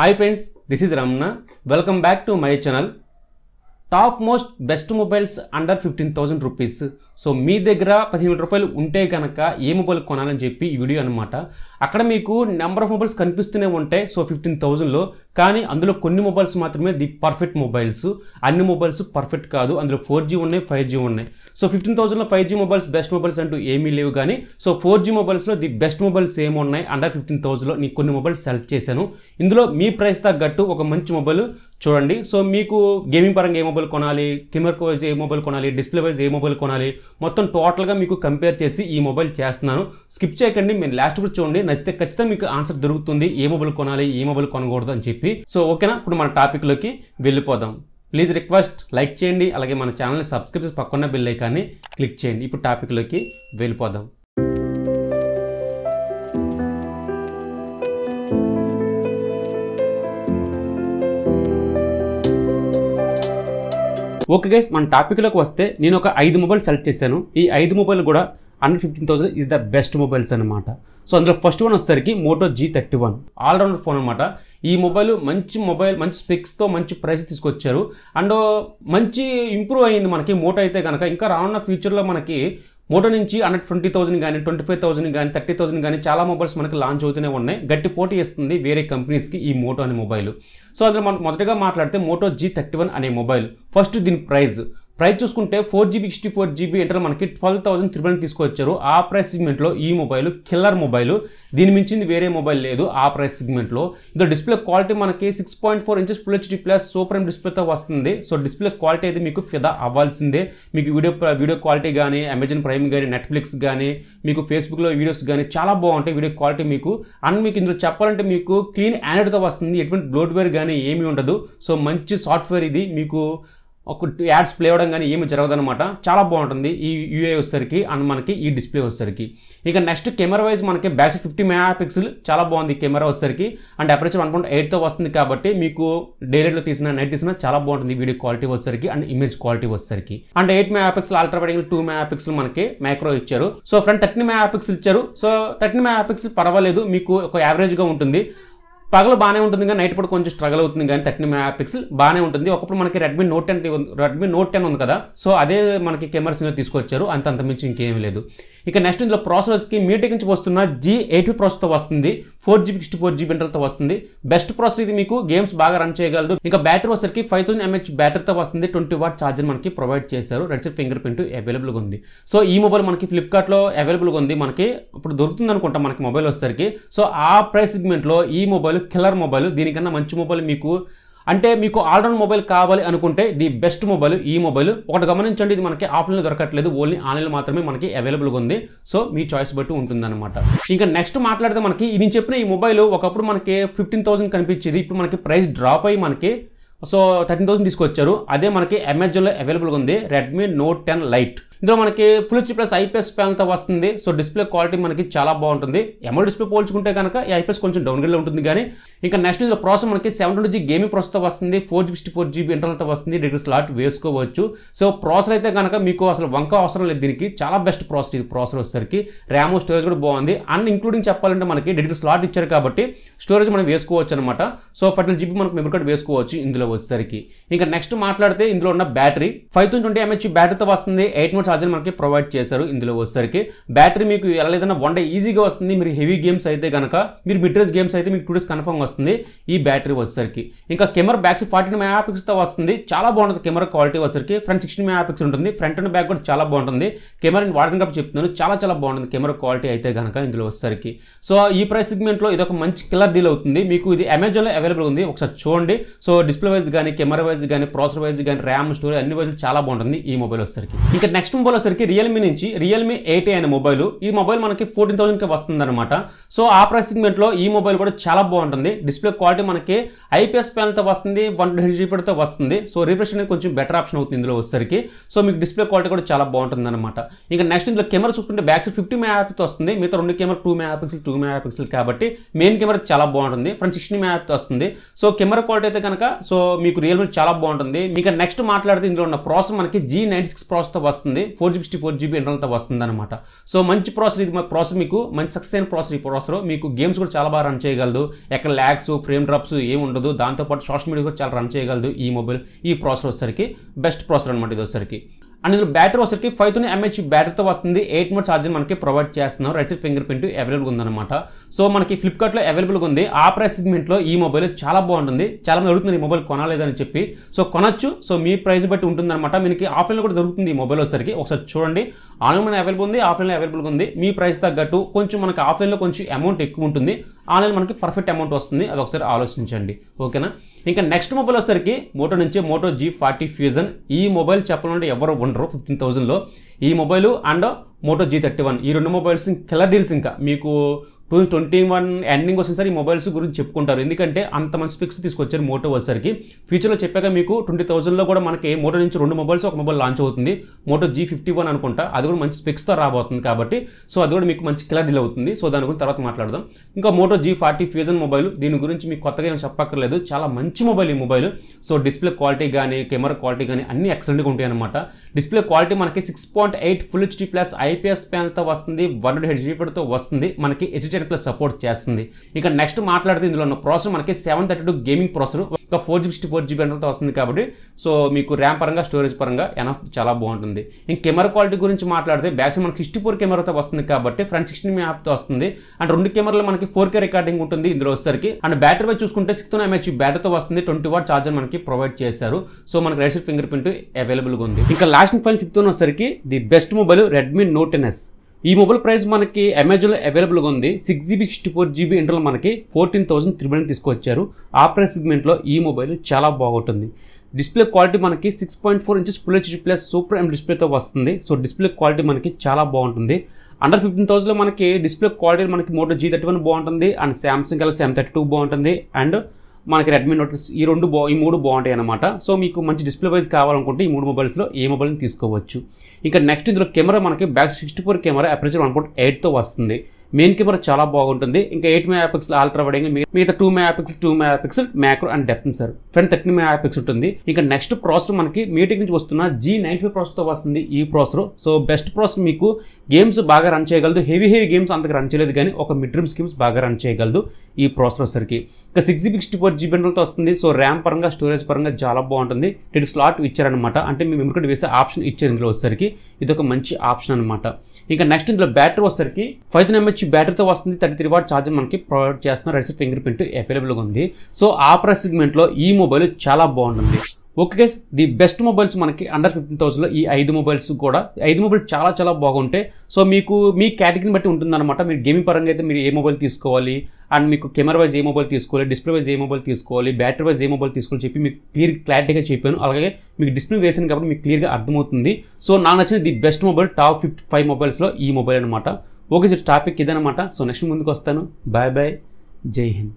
hi friends this is Ramana welcome back to my channel top most best mobiles under fifteen thousand rupees so మీ దగ్గర పదిహేను రూపాయలు ఉంటే కనుక ఏ మొబైల్ కొనాలని చెప్పి ఈ వీడియో అనమాట అక్కడ మీకు నెంబర్ ఆఫ్ మొబైల్స్ కనిపిస్తూనే ఉంటాయి సో ఫిఫ్టీన్ థౌజండ్లో కానీ అందులో కొన్ని మొబైల్స్ మాత్రమే ది పర్ఫెక్ట్ మొబైల్స్ అన్ని మొబైల్స్ పర్ఫెక్ట్ కాదు అందులో ఫోర్ జీ ఉన్నాయి ఫైవ్ జీ ఉన్నాయి సో ఫిఫ్టీన్ థౌజండ్లో five G mobiles best mobiles అంటూ ఏమీ లేవు కానీ సో ఫోర్ జీ మొబైల్స్లో ది బెస్ట్ మొబైల్స్ ఏమున్నాయి అండర్ ఫిఫ్టీన్ థౌజండ్లో నేను కొన్ని మొబైల్స్ సెలెక్ట్ చేశాను ఇందులో మీ ప్రైస్ తగ్గట్టు ఒక మంచి మొబైల్ చూడండి సో మీకు గేమింగ్ పరంగా ఏ మొబైల్ కొనాలి కెమెరా వైజ్ ఏ మొబైల్ కొనాలి డిస్ప్లే వైజ్ ఏ మొబైల్ కొనాలి మొత్తం టోటల్గా మీకు కంపేర్ చేసి ఈ మొబైల్ చేస్తున్నాను స్కిప్ చేయకండి మీరు లాస్ట్ కూడా చూడండి నచ్చితే ఖచ్చితంగా మీకు ఆన్సర్ దొరుకుతుంది ఏ మొబైల్ కొనాలి ఏ మొబైల్ కొనకూడదు అని చెప్పి సో ఓకేనా ఇప్పుడు మన టాపిక్లోకి వెళ్ళిపోదాం ప్లీజ్ రిక్వెస్ట్ లైక్ చేయండి అలాగే మన ఛానల్ని సబ్స్క్రైబ్ చేసి పక్కన బెల్ ఐకాన్ని క్లిక్ చేయండి ఇప్పుడు టాపిక్లోకి వెళ్ళిపోదాం ఓకే గైస్ మన టాపిక్లోకి వస్తే నేను ఒక ఐదు మొబైల్ సెలెక్ట్ చేశాను ఈ ఐదు మొబైల్ కూడా under fifteen thousand is the best mobiles అనమాట సో అందులో ఫస్ట్ వన్ వచ్చేసరికి Moto G thirty one allrounder phone అనమాట ఈ మొబైల్ మంచి మొబైల్ మంచి స్పెక్స్తో మంచి ప్రైస్ తీసుకొచ్చారు అండ్ uh, మంచి ఇంప్రూవ్ అయ్యింది మనకి మోటో అయితే కనుక ఇంకా రానున్న ఫ్యూచర్లో మనకి మోటో నుంచి హండ్రెడ్ ట్వంటీ థౌసండ్ కానీ ట్వంటీ ఫైవ్ థౌసండ్ కానీ థర్టీ థౌసండ్ కానీ చాలా మొబైల్స్ మనకు లాంచ్ అవుతూనే ఉన్నాయి గట్టి పోటీ ఇస్తుంది వేరే కంపెనీస్కి ఈ మోటో అనే మొబైల్ సో అందులో మనం మొదటగా మాట్లాడితే మోటో జీ థర్టీ వన్ అనే మొబైల్ ఫస్ట్ దీని ప్రైజ్ ప్రైస్ చూసుకుంటే four GB sixty four GB inter మనకి ట్వెల్వ్ థౌసండ్ త్రిబుల్ తీసుకొచ్చారు ఆ ప్రైస్ సిగ్మెంట్లో ఈ మొబైల్ కిల్లర్ మొబైల్ దీని మించింది వేరే మొబైల్ లేదు ఆ ప్రైస్ సిగ్మెంట్లో ఇందులో డిస్ప్లే క్వాలిటీ మనకి six point four inches full HD plus super ఎం డిస్ప్లేతో వస్తుంది సో డిస్ప్లే క్వాలిటీ అయితే మీకు ఫిదా అవ్వాల్సిందే మీకు వీడియో వీడియో క్వాలిటీ కానీ అమెజాన్ ప్రైమ్ కానీ నెట్ఫ్లిక్స్ కానీ మీకు ఫేస్బుక్లో వీడియోస్ కానీ చాలా బాగుంటాయి వీడియో క్వాలిటీ మీకు అండ్ మీకు ఇందులో చెప్పాలంటే మీకు క్లీన్ యానడ్తో వస్తుంది ఎటువంటి బ్లోడ్వేర్ కానీ ఏమీ ఉండదు సో మంచి సాఫ్ట్వేర్ ఇది మీకు ఒక యాడ్స్ ప్లే అవ్వడం కానీ ఏమి జరగదనమాట చాలా బాగుంటుంది ఈ యూఏ వచ్చేసరికి అండ్ మనకి ఈ డిస్ప్లే వచ్చేసరికి ఇక నెక్స్ట్ కెమెరా వైజ్ మనకి బ్యాక్ ఫిఫ్టీ మెగా పిక్సెల్ చాలా బాగుంది కెమెరా వచ్చేసరికి అండ్ అప్రోచ్ వన్ పాయింట్ ఎయిట్తో వస్తుంది కాబట్టి మీకు డే రేట్లో తీసిన నైట్ తీసిన చాలా బాగుంటుంది వీడియో క్వాలిటీ వచ్చేసరికి అండ్ ఇమేజ్ క్వాలిటీ వచ్చేసరికి and eight megapixel ultra వైడింగ్ టూ మెగా పిక్సెల్ మనకి మైక్రో ఇచ్చారు so front thirty megapixel ఇచ్చారు సో థర్టీ మెగా పిక్సెల్ పర్వాలేదు మీకు ఒక యావరేజ్గా ఉంటుంది పగలు బాగానే ఉంటుంది కానీ నైట్ పూట కొంచెం స్ట్రగుల్ అవుతుంది కానీ మెగా పిక్సెల్ బాగానే ఉంటుంది ఒకప్పుడు మనకి Redmi note ten Redmi note ten ఉంది కదా సో అదే మనకి కెమెరాస్ తీసుకొచ్చారు అంత అంత మించి ఇంకేం లేదు ఇక నెక్స్ట్ ఇందులో ప్రాసెసర్స్కి మీటెక్ నుంచి వస్తున్న జీ ఎయిటీ ప్రాసెస్తో వస్తుంది four GB sixty four GB ఇంటర్తో వస్తుంది బెస్ట్ ప్రాసెసర్ ఇది మీకు గేమ్స్ బాగా రన్ చేయగలదు ఇంకా బ్యాటరీ వచ్చరికి ఫైవ్ థౌసండ్ ఎంహెచ్ బ్యాటరీతో వస్తుంది ట్వంటీ వాట్ ఛార్జర్ మనకి ప్రొవైడ్ చేశారు రెడ్ సెట్ ఫింగర్ ప్రింట్ అవైలబుల్గా ఉంది సో ఈ మొబైల్ మనకి ఫ్లిప్కార్ట్లో అవైలబుల్గా ఉంది మనకి ఇప్పుడు దొరుకుతుంది అనుకుంటాం మనకి మొబైల్ వచ్చేసరికి సో ఆ ప్రైస్ సెగ్మెంట్లో ఈ మొబైల్ మొబైల్ కిల్లర్ మొబైల్ దీనికన్నా మంచి మొబైల్ మీకు అంటే మీకు ఆల్రౌండ్ మొబైల్ కావాలి అనుకుంటే ది బెస్ట్ మొబైల్ ఈ మొబైల్ ఒకటి గమనించండి ఇది మనకి ఆఫ్లైన్లో దొరకట్లేదు ఓన్లీ ఆన్లైన్లో మాత్రమే మనకి అవైలబుల్గా ఉంది సో మీ చాయిస్ బట్టి ఉంటుందన్నమాట ఇంకా నెక్స్ట్ మాట్లాడితే మనకి ఇది చెప్పిన ఈ మొబైల్ ఒకప్పుడు మనకి ఫిఫ్టీన్ థౌసండ్ కనిపించేది ఇప్పుడు మనకి ప్రైస్ డ్రాప్ అయ్యి మనకి సో థర్టీన్ థౌసండ్ తీసుకొచ్చారు అదే మనకి అమెజాన్లో అవైలబుల్గా ఉంది రెడ్మీ నోట్ టెన్ లైట్ ఇందులో మనకి ఫుల్ హెచ్డి ప్లస్ ఐపీఎస్ ప్యానల్తో వస్తుంది సో డిస్ప్లే క్వాలిటీ మనకి చాలా బాగుంటుంది ఎమో డిస్ప్లే పోల్చుకుంటే కనుక ఈ ఐపీఎస్ కొంచెం డౌన్గ్రేడ్లో ఉంటుంది కానీ ఇంకా నెక్స్ట్ ఇందులో ప్రాసెస్ మనకి సెవెన్ ట్వంటీ జీ గేమింగ్ ప్రాసెస్తో వస్తుంది four G sixty four GB ఇంటర్నల్తో వస్తుంది డిగ్రీ స్లాట్ వేసుకోవచ్చు సో ప్రాసెస్ అయితే కనుక మీకు అసలు వంక అవసరం లేదు దీనికి చాలా బెస్ట్ ప్రాసెస్ ఇది ప్రాసెస్ వచ్చేసరికి ర్యామ్ స్టోరేజ్ కూడా బాగుంది అండ్ ఇంక్లూడింగ్ చెప్పాలంటే మనకి డిగ్రీ స్లాట్ ఇచ్చారు కాబట్టి స్టోరేజ్ మనం వేసుకోవచ్చు అనమాట సో ఫర్టల్ జీబీ మనకు మెమరీ కార్డ్ వేసుకోవచ్చు ఇందులో వచ్చేసరికి ఇంకా నెక్స్ట్ మాట్లాడితే ఇందులో ఉన్న battery five thousand twenty MH బ్యాటరీతో వస్తుంది ఎయిట్ మంత్స్ ఛార్జర్ మనకి ప్రొవైడ్ చేశారు ఇందులో వచ్చేసరికి బ్యాటరీ మీకు ఎలా లేదన్నా వన్ డే ఈజీగా వస్తుంది మీరు హెవీ గేమ్స్ అయితే కనుక మీరు మిడ్రేజ్ గేమ్స్ అయితే మీకు టూ డేస్ కన్ఫర్మ్ వస్తుంది ఈ బ్యాటరీ వచ్చేసరికి ఇంకా కెమెరా బ్యాక్స్ ఫార్టీన్ మెగా పిక్స్తో వస్తుంది చాలా బాగుంటుంది కెమెరా క్వాలిటీ వచ్చేసరికి ఫ్రంట్ సిక్స్టీన్ మెగా పిక్స్ ఉంటుంది ఫ్రంట్ అండ్ బ్యాక్ కూడా చాలా బాగుంటుంది కెమెరాని వాడకం కప్పు చెప్తున్నాను చాలా చాలా బాగుంటుంది కెమెరా క్వాలిటీ అయితే కనుక ఇందులో వచ్చేసరికి సో ఈ ప్రైస్ సెగ్మెంట్లో ఇది ఒక మంచి కిల్లర్ డీల్ అవుతుంది మీకు ఇది అమెజాన్లో అవైలబుల్ ఉంది ఒకసారి చూడండి సో డిస్ప్లే వైజ్ కానీ కెమెరా వైజ్ కానీ ప్రాసెసర్ వైజ్ కానీ ర్యామ్ స్టోరేజ్ అన్ని వైజ్ చాలా బాగుంటుంది ఈ మొబైల్ వచ్చేసరికి ఇంకా నెక్స్ట్ సింబల్ వచ్చేసరికి రియల్మీ నుంచి రియల్మీ ఎయిట్ అనే మొబైల్ ఈ మొబైల్ మనకి ఫోర్టీన్ థౌసండ్కి వస్తుందన్నమాట సో ఆ ప్రైస్ ఈ మొబైల్ కూడా చాలా బాగుంటుంది డిస్ప్లే క్వాలిటీ మనకి ఐపీఎస్ ప్యానల్తో వస్తుంది వన్ హెచ్ జీపీతో వస్తుంది సో రిఫ్రెష్ అనేది కొంచెం బెటర్ ఆప్షన్ అవుతుంది ఇందులో వచ్చేసరికి సో మీకు డిస్ప్లే క్వాలిటీ కూడా చాలా బాగుంటుంది అనమాట ఇంకా నెక్స్ట్ ఇందులో కెమెరా చూసుకుంటే బ్యాక్ సైడ్ ఫిఫ్టీ మెగా వస్తుంది మిగతా రెండు camera two megapixel two megapixel కాబట్టి మెయిన్ కెమెరా చాలా బాగుంటుంది ఫ్రంట్ సిక్స్టీ మెగా వస్తుంది సో కెమెరా క్వాలిటీ అయితే కనుక సో మీకు రియల్మీ చాలా బాగుంటుంది మీకు నెక్స్ట్ మాట్లాడితే ఇందులో ఉన్న ప్రాసెస్ మనకి జీ నైన్టీ సిక్స్ ప్రాసెస్తో వస్తుంది ఫోర్ సిక్స్టీ ఫోర్ జీబీ ఇంటర్నల్తో వస్తుందన్నమాట సో మంచి ప్రాసెస్ ఇది ప్రాసెస్ మీకు మంచి సక్సెస్ అయిన ప్రాసెస్ ఈ ప్రాసెసర్ మీకు గేమ్స్ కూడా చాలా బాగా రన్ చేయగలదు ఎక్కడ ల్యాగ్స్ ఫ్రేమ్ డ్రాప్స్ ఏమి ఉండదు దాంతోపాటు సోషల్ మీడియా కూడా చాలా రన్ చేయగలదు ఈ మొబైల్ ఈ ప్రాసెసర్ వచ్చేసరికి బెస్ట్ ప్రాసెసర్ అనమాట ఇది వచ్చేసరికి అండ్ ఇందులో బ్యాటరీ వచ్చరికి ఫైవ్ థౌసండ్ ఎంహెచ్ బ్యాటరీతో వస్తుంది ఎయిట్ మోడ్ ఛార్జర్ మనకి ప్రొవైడ్ చేస్తున్నారు రైట్ సైడ్ ఫింగర్ ప్రింట్ అవైలబుల్గా ఉందన్నమాట సో మనకి ఫ్లిప్కార్ట్లో అవైలబుల్గా ఉంది ఆ ప్రైస్ సెగ్మెంట్లో ఈ మొబైల్ చాలా బాగుంటుంది చాలా మంది ఈ మొబైల్ కొనాలేదని చెప్పి సో కొనొచ్చు సో మీ ప్రైస్ బట్టి ఉంటుందన్నమాట మీకు ఆఫ్లైన్లో కూడా దొరుకుతుంది ఈ మొబైల్ వచ్చరికి ఒకసారి చూడండి ఆన్లైన్ అవైలబుల్ ఉంది ఆఫ్లైన్లో అవైలబుల్గా ఉంది మీ ప్రైస్ తగ్గట్టు కొంచెం మనకి ఆఫ్లైన్లో కొంచెం అమౌంట్ ఎక్కువ ఉంటుంది ఆన్లైన్ మనకి పర్ఫెక్ట్ అమౌంట్ వస్తుంది అది ఒకసారి ఆలోచించండి ఓకేనా ఇంకా నెక్స్ట్ మొబైల్ వచ్చేసరికి మోటో నుంచి మోటో జీ ఫార్టీ ఫ్యూజన్ ఈ మొబైల్ చెప్పాలంటే ఎవరు ఉండరు ఫిఫ్టీన్ థౌజండ్లో ఈ mobile and Moto G thirty one ఈ రెండు మొబైల్స్ కిలర్ డీల్స్ ఇంకా మీకు టూ థౌసండ్ ట్వంటీ వన్ ఎండింగ్ వచ్చేసరికి ఈ మొబైల్స్ గురించి చెప్పుకుంటారు ఎందుకంటే అంత మంచి స్పిక్స్ తీసుకొచ్చారు మోటో వచ్చేసరికి ఫ్యూచర్లో చెప్పాక మీకు ట్వంటీ థౌసండ్లో కూడా మనకి మోటో నుంచి రెండు మొబైల్స్ ఒక మొబైల్ లాంచ్ అవుతుంది మోటో జీ ఫిఫ్టీ వన్ అనుకుంటా అది కూడా మంచి స్పెక్స్తో రాబోతుంది కాబట్టి సో అది కూడా మీకు మంచి కిలర్ డీల్ అవుతుంది సో దాని గురించి తర్వాత మాట్లాడదాం ఇంకా Moto G forty fusion mobile దీని గురించి మీకు కొత్తగా ఏం చెప్పక్కర్లేదు చాలా మంచి మొబైల్ ఈ మొబైల్ సో డిస్ప్లే క్వాలిటీ కానీ కెమెరా క్వాలిటీ కానీ అన్ని ఎక్సలెంట్గా ఉంటాయి అనమాట డిస్ప్లే క్వాలిటీ మనకి six point eight full HD plus IPS ప్యాన్తో వస్తుంది వన్ హెడ్ జీపీతో వస్తుంది మనకి హెచ్డీ ప్లస్ సపోర్ట్ చేస్తుంది ఇక నెక్స్ట్ మాట్లాడితే ఇందులో ఉన్న ప్రాసెసర్ మనకి seven thirty two gaming processor ఒక four GB sixty four GB అంతా వస్తుంది కాబట్టి సో మీకు ర్యామ్ పరంగా స్టోరేజ్ పరంగా ఎనఫ్ చాలా బాగుంటుంది ఇంక కెమెరా క్వాలిటీ గురించి మాట్లాడితే బ్యాక్స్ మనకి సిక్స్టీ ఫోర్ కెమెరాతో వస్తుంది కాబట్టి ఫ్రంట్ సిక్స్టీన్ మ్యాప్తో వస్తుంది అండ్ రెండు కెమెరాలు మనకి ఫోర్ కే రికార్డింగ్ ఉంటుంది ఇందులో వచ్చేసరికి అండ్ బ్యాటరీ వైపు చూసుకుంటే సిక్స్ ఎంహెచ్ బ్యాటరీతో వస్తుంది ట్వంటీ వాట్ చార్జర్ మనకి ప్రొవైడ్ చేశారు సో మనకి రైస్ ఫింగర్ ప్రింట్ అవైలబుల్గా ఉంది ఇంకా లాస్ట్ ఫైన్ ఫిఫ్త్ వచ్చేసరికి the best mobile Redmi note NS ఈ మొబైల్ ప్రైస్ మనకి అమెజాన్లో అవైలబుల్గా ఉంది six GB sixty four GB ఇంటర్లో మనకి ఫోర్టీన్ థౌసండ్ త్రిబుల్ తీసుకొచ్చారు ఆ ప్రైస్ సెగ్మెంట్లో ఈ మొబైల్ చాలా బాగుంటుంది డిస్ప్లే క్వాలిటీ మనకి six point four inches full HD plus super ఎం డిస్ప్లేతో వస్తుంది సో డిస్ప్లే క్వాలిటీ మనకి చాలా బాగుంటుంది అండర్ ఫిఫ్టీన్ థౌసండ్లో మనకి డిస్ప్లే క్వాలిటీ మనకి మోటో జీ థర్టీ వన్ బాగుంటుంది అండ్ శాంసంగ్ ఎల్ సెమ్ థర్టీ టూ బాగుంటుంది అండ్ మనకి రెడ్మీ నోట్ ఈ రెండు బా ఈ మూడు బాగుంటాయి అనమాట సో మీకు మంచి డిస్ప్లే వైజ్ కావాలనుకుంటే ఈ మూడు మొబైల్స్లో ఏ మొబైల్ని తీసుకోవచ్చు ఇంకా నెక్స్ట్ ఇందులో కెమెరా మనకి back sixty four camera aperture one point ఎయిట్తో వస్తుంది మెయిన్ కీపర్ చాలా బాగుంటుంది ఇంకా eight megapixel ultra wide మిగతా two megapixel two megapixel macro and depth సార్ ఫ్రంట్ థర్టీ మెగా పిక్స్ ఉంటుంది ఇంకా నెక్స్ట్ ప్రాసెసర్ మనకి మీటింగ్ నుంచి వస్తున్న జీ నైన్టీ ఫైవ్ ప్రాసెసర్తో వస్తుంది ఈ ప్రాసెసర్ సో బెస్ట్ ప్రాసెసర్ మీకు గేమ్స్ బాగా రన్ చేయగలదు హెవీ హెవీ గేమ్స్ అంతగా రన్ చేయలేదు కానీ ఒక మిడ్ రీమ్ స్కీమ్స్ బాగా రన్ చేయగలదు ఈ ప్రాసెసర్కి ఇంకా six GB sixty four GB తో వస్తుంది సో ర్యామ్ పరంగా స్టోరేజ్ పరంగా చాలా బాగుంటుంది టెడ్ స్లాట్ ఇచ్చారనమాట అంటే మేము మెమరీ వేసే ఆప్షన్ ఇచ్చారు ఇందులో వచ్చేసరికి ఇది ఒక మంచి ఆప్షన్ అనమాట ఇంకా నెక్స్ట్ ఇందులో బ్యాటరీ వచ్చేసరికి ఫైవ్ థౌసండ్ ఎంఎచ్ రిచ్ బ్యాటరీతో వస్తుంది థర్టీ త్రీ వాట్ ఛార్జర్ మనకి ప్రొవైడ్ చేస్తున్న రెడ్స్ ఫింగర్ ప్రింట్ అవైలబుల్గా ఉంది సో ఆ ప్రైస్ సెగ్మెంట్లో ఈ మొబైల్ చాలా బాగుంటుంది okay guys the best mobiles మనకి అండర్ ఫిఫ్టీన్ థౌసండ్లో ఈ ఐదు మొబైల్స్ కూడా ఐదు మొబైల్ చాలా చాలా బాగుంటాయి సో మీకు మీ కేటగిరీని బట్టి ఉంటుందన్నమాట మీరు గేమింగ్ పరంగా అయితే మీరు ఏ మొబైల్ తీసుకోవాలి అండ్ మీకు కెమెరా వైజ్ ఏ మొబైల్ తీసుకోవాలి డిస్ప్లే వైజ్ ఏ మొబైల్ తీసుకోవాలి బ్యాటరీ వైజ్ ఏ మొబైల్ తీసుకోవాలి చెప్పి మీకు క్లియర్ క్లారిటీగా చెప్పాను అలాగే మీకు డిస్ప్లే వేసాను కాబట్టి మీకు క్లియర్గా అర్థమవుతుంది సో నా నచ్చిన the best mobile top fifty five మొబైల్స్లో ఈ మొబైల్ అనమాట ఓకే సార్ టాపిక్ ఇదనమాట సో నెక్స్ట్ ముందుకు వస్తాను బాయ్ బాయ్ జై హింద్